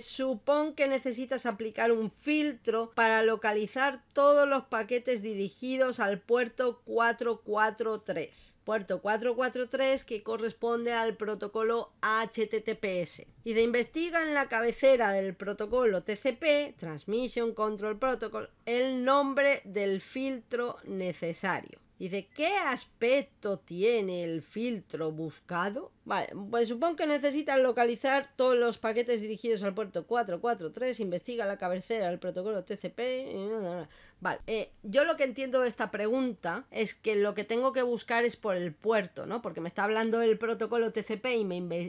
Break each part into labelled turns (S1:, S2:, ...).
S1: Supón que necesitas aplicar un filtro para localizar todos los paquetes dirigidos al puerto 443. Puerto 443 que corresponde al protocolo HTTPS. Y de investiga en la cabecera del protocolo TCP, Transmission Control Protocol, el nombre del filtro necesario. Y de qué aspecto tiene el filtro buscado. Vale, pues supongo que necesitan localizar todos los paquetes dirigidos al puerto 443, investiga la cabecera del protocolo TCP. Vale, eh, yo lo que entiendo de esta pregunta es que lo que tengo que buscar es por el puerto, ¿no? Porque me está hablando el protocolo TCP y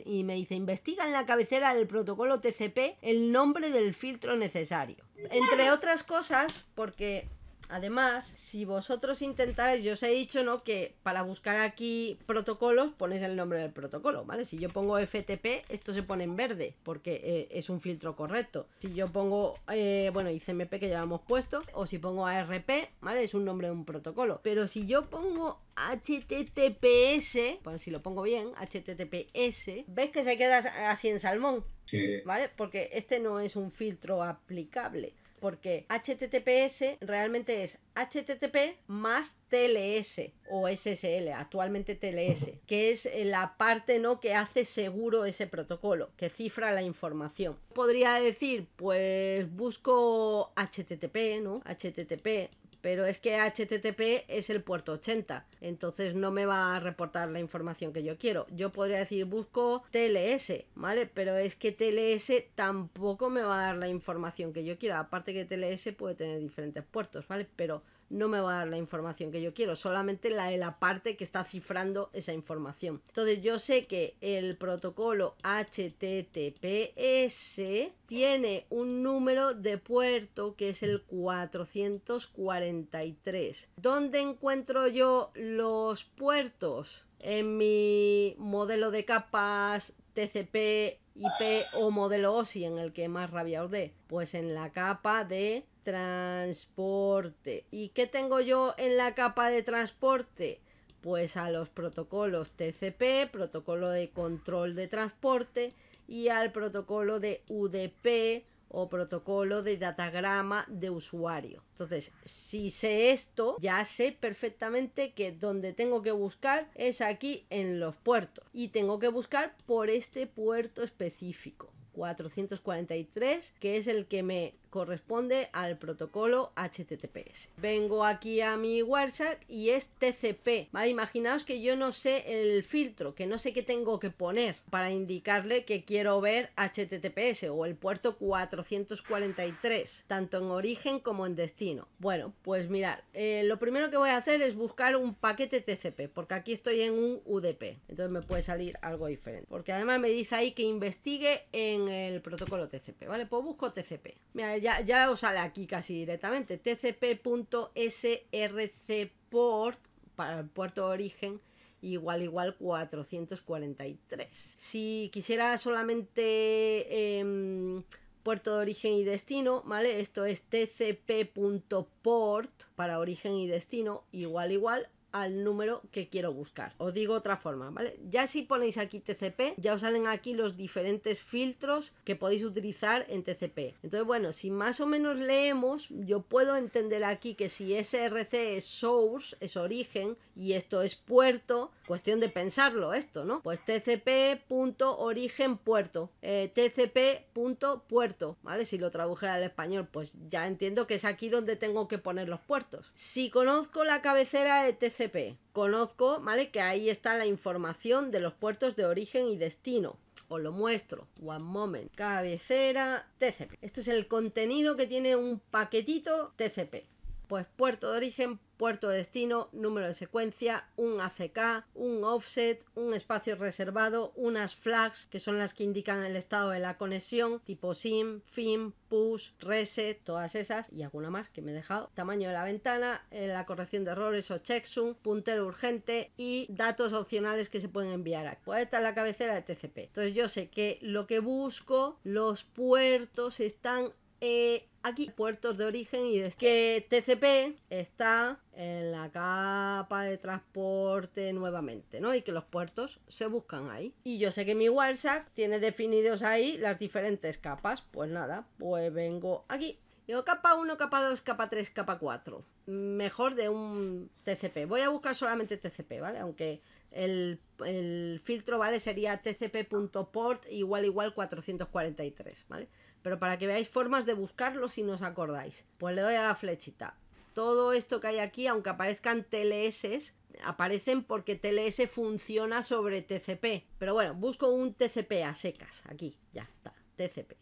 S1: y me dice, investiga en la cabecera del protocolo TCP el nombre del filtro necesario. Entre otras cosas, porque Además, si vosotros intentáis, yo os he dicho, ¿no? Que para buscar aquí protocolos ponéis el nombre del protocolo, ¿vale? Si yo pongo FTP, esto se pone en verde porque eh, es un filtro correcto. Si yo pongo, eh, bueno, ICMP que ya hemos puesto, o si pongo ARP, ¿vale? Es un nombre de un protocolo. Pero si yo pongo HTTPS, bueno, pues si lo pongo bien, HTTPS, ¿ves que se queda así en salmón? Sí. ¿Vale? Porque este no es un filtro aplicable porque HTTPS realmente es HTTP más TLS o SSL, actualmente TLS, que es eh, la parte ¿no? que hace seguro ese protocolo, que cifra la información. Podría decir, pues busco HTTP, ¿no? HTTP pero es que HTTP es el puerto 80, entonces no me va a reportar la información que yo quiero. Yo podría decir busco TLS, ¿vale? Pero es que TLS tampoco me va a dar la información que yo quiero. Aparte que TLS puede tener diferentes puertos, ¿vale? Pero no me va a dar la información que yo quiero, solamente la de la parte que está cifrando esa información. Entonces yo sé que el protocolo HTTPS tiene un número de puerto que es el 443. ¿Dónde encuentro yo los puertos? En mi modelo de capas TCP IP o modelo OSI en el que más rabia os dé? Pues en la capa de transporte. ¿Y qué tengo yo en la capa de transporte? Pues a los protocolos TCP, protocolo de control de transporte, y al protocolo de UDP o protocolo de datagrama de usuario. Entonces, si sé esto, ya sé perfectamente que donde tengo que buscar es aquí en los puertos y tengo que buscar por este puerto específico. 443, que es el que me corresponde al protocolo HTTPS. Vengo aquí a mi WhatsApp y es TCP. Imaginaos que yo no sé el filtro, que no sé qué tengo que poner para indicarle que quiero ver HTTPS o el puerto 443, tanto en origen como en destino. Bueno, pues mirar, eh, lo primero que voy a hacer es buscar un paquete TCP, porque aquí estoy en un UDP, entonces me puede salir algo diferente. Porque además me dice ahí que investigue en el protocolo TCP, ¿vale? Pues busco TCP. Mira, ya, os sale aquí casi directamente. tcp.srcport para el puerto de origen igual igual 443. Si quisiera solamente em, puerto de origen y destino, ¿vale? Esto es tcp.port para origen y destino igual igual al número que quiero buscar. Os digo otra forma, ¿vale? Ya si ponéis aquí TCP, ya os salen aquí los diferentes filtros que podéis utilizar en TCP. Entonces, bueno, si más o menos leemos, yo puedo entender aquí que si SRC es source, es origen, y esto es puerto, cuestión de pensarlo esto, ¿no? Pues tcp.origen puerto, eh, punto tcp.puerto, ¿vale? Si lo traduje al español, pues ya entiendo que es aquí donde tengo que poner los puertos. Si conozco la cabecera de TCP, Conozco, ¿vale? Que ahí está la información de los puertos de origen y destino. Os lo muestro. One moment. Cabecera TCP. Esto es el contenido que tiene un paquetito TCP pues puerto de origen, puerto de destino, número de secuencia, un ACK, un offset, un espacio reservado, unas flags que son las que indican el estado de la conexión, tipo SIM, FIM, push, reset, todas esas y alguna más que me he dejado, tamaño de la ventana, eh, la corrección de errores o checksum, puntero urgente y datos opcionales que se pueden enviar a pues esta la cabecera de TCP. Entonces yo sé que lo que busco, los puertos están eh, aquí puertos de origen y de que TCP está en la capa de transporte nuevamente, ¿no? Y que los puertos se buscan ahí. Y yo sé que mi WhatsApp tiene definidos ahí las diferentes capas. Pues nada, pues vengo aquí. yo capa 1, capa 2, capa 3, capa 4. Mejor de un TCP. Voy a buscar solamente TCP, ¿vale? Aunque el, el filtro, ¿vale? Sería tcp.port igual igual 443, ¿vale? Pero para que veáis formas de buscarlo si no os acordáis. Pues le doy a la flechita. Todo esto que hay aquí, aunque aparezcan TLS, aparecen porque TLS funciona sobre TCP. Pero bueno, busco un TCP a secas. Aquí, ya está. TCP,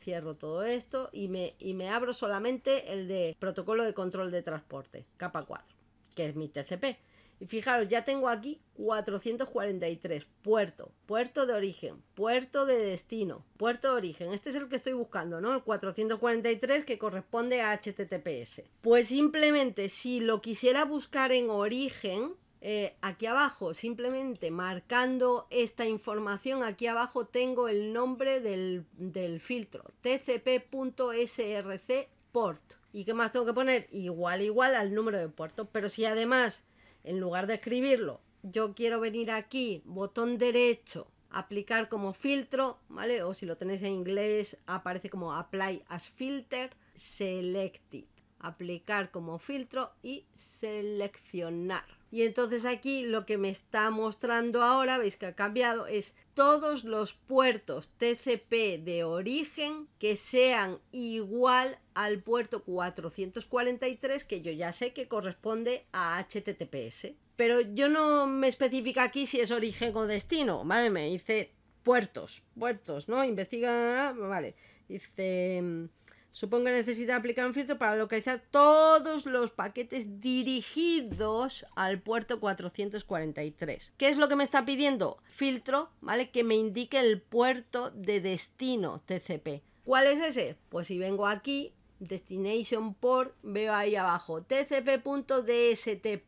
S1: Cierro todo esto y me, y me abro solamente el de protocolo de control de transporte, capa 4, que es mi TCP. Y fijaros, ya tengo aquí 443. Puerto, puerto de origen, puerto de destino, puerto de origen. Este es el que estoy buscando, ¿no? El 443 que corresponde a HTTPS. Pues simplemente si lo quisiera buscar en origen, eh, aquí abajo, simplemente marcando esta información, aquí abajo tengo el nombre del, del filtro, tcp.srcport. port. ¿Y qué más tengo que poner? Igual, igual al número de puerto. Pero si además en lugar de escribirlo, yo quiero venir aquí, botón derecho, aplicar como filtro, ¿vale? O si lo tenéis en inglés, aparece como apply as filter, select it, aplicar como filtro y seleccionar. Y entonces aquí lo que me está mostrando ahora, veis que ha cambiado, es todos los puertos TCP de origen que sean igual al puerto 443 que yo ya sé que corresponde a HTTPS. Pero yo no me especifica aquí si es origen o destino, ¿vale? Me dice puertos, puertos, ¿no? Investiga, vale. Dice mm, Supongo que necesita aplicar un filtro para localizar todos los paquetes dirigidos al puerto 443. ¿Qué es lo que me está pidiendo? Filtro, ¿vale? Que me indique el puerto de destino TCP. ¿Cuál es ese? Pues si vengo aquí, Destination Port, veo ahí abajo,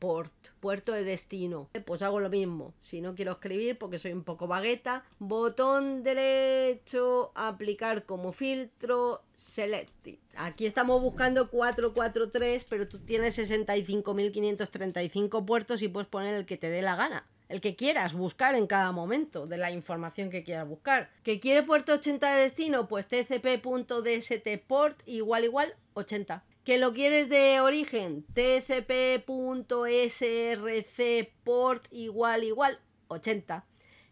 S1: port puerto de destino. Pues hago lo mismo, si no quiero escribir porque soy un poco vagueta Botón derecho, aplicar como filtro, selected. Aquí estamos buscando 443, pero tú tienes 65.535 puertos y puedes poner el que te dé la gana el que quieras buscar en cada momento, de la información que quieras buscar. ¿Que quiere puerto 80 de destino? Pues port igual igual 80. ¿Que lo quieres de origen? port igual igual 80.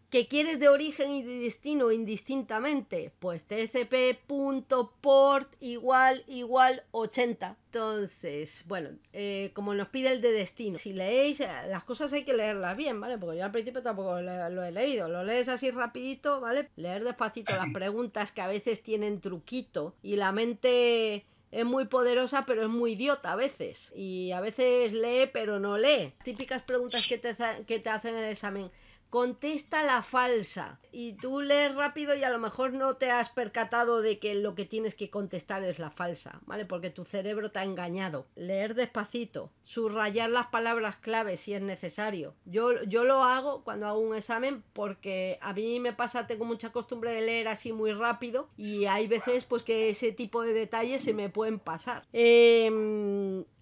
S1: ¿Que quieres de origen y de destino indistintamente? Pues tcp.port igual igual 80. Entonces, bueno, eh, como nos pide el de destino. Si leéis, eh, las cosas hay que leerlas bien, ¿vale? Porque yo al principio tampoco lo he leído. Lo lees así rapidito, ¿vale? Leer despacito las preguntas que a veces tienen truquito y la mente es muy poderosa, pero es muy idiota a veces. Y a veces lee, pero no lee. Típicas preguntas que te, que te hacen en el examen contesta la falsa y tú lees rápido y a lo mejor no te has percatado de que lo que tienes que contestar es la falsa, ¿vale? Porque tu cerebro te ha engañado. Leer despacito, subrayar las palabras clave si es necesario. Yo, yo lo hago cuando hago un examen porque a mí me pasa, tengo mucha costumbre de leer así muy rápido y hay veces pues que ese tipo de detalles se me pueden pasar. Em,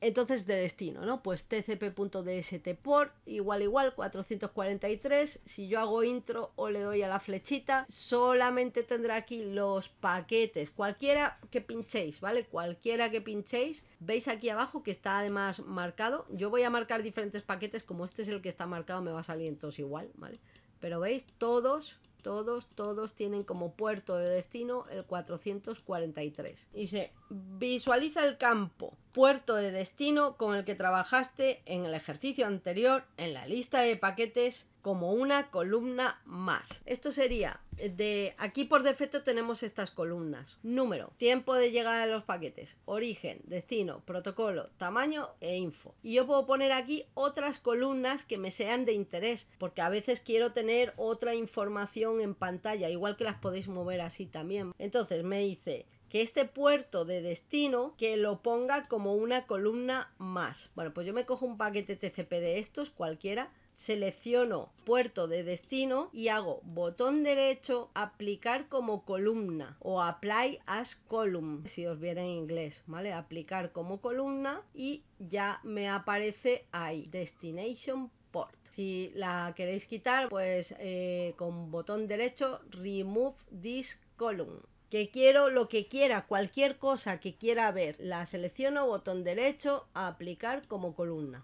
S1: entonces de destino, ¿no? Pues tcp.dstport por igual igual 443. Si yo hago intro o le doy a la flechita, solamente tendrá aquí los paquetes. Cualquiera que pinchéis, ¿vale? Cualquiera que pinchéis, veis aquí abajo que está además marcado. Yo voy a marcar diferentes paquetes, como este es el que está marcado, me va a salir entonces igual, ¿vale? Pero veis, todos todos, todos tienen como puerto de destino el 443. Dice, visualiza el campo, puerto de destino con el que trabajaste en el ejercicio anterior en la lista de paquetes como una columna más. Esto sería de aquí por defecto tenemos estas columnas. Número, tiempo de llegada de los paquetes, origen, destino, protocolo, tamaño e info. Y yo puedo poner aquí otras columnas que me sean de interés, porque a veces quiero tener otra información en pantalla, igual que las podéis mover así también. Entonces me dice que este puerto de destino que lo ponga como una columna más. Bueno, pues yo me cojo un paquete TCP de estos, cualquiera, selecciono puerto de destino y hago botón derecho aplicar como columna o apply as column si os viene en inglés vale aplicar como columna y ya me aparece ahí destination port si la queréis quitar pues eh, con botón derecho remove this column que quiero lo que quiera, cualquier cosa que quiera ver, la selecciono, botón derecho, aplicar como columna.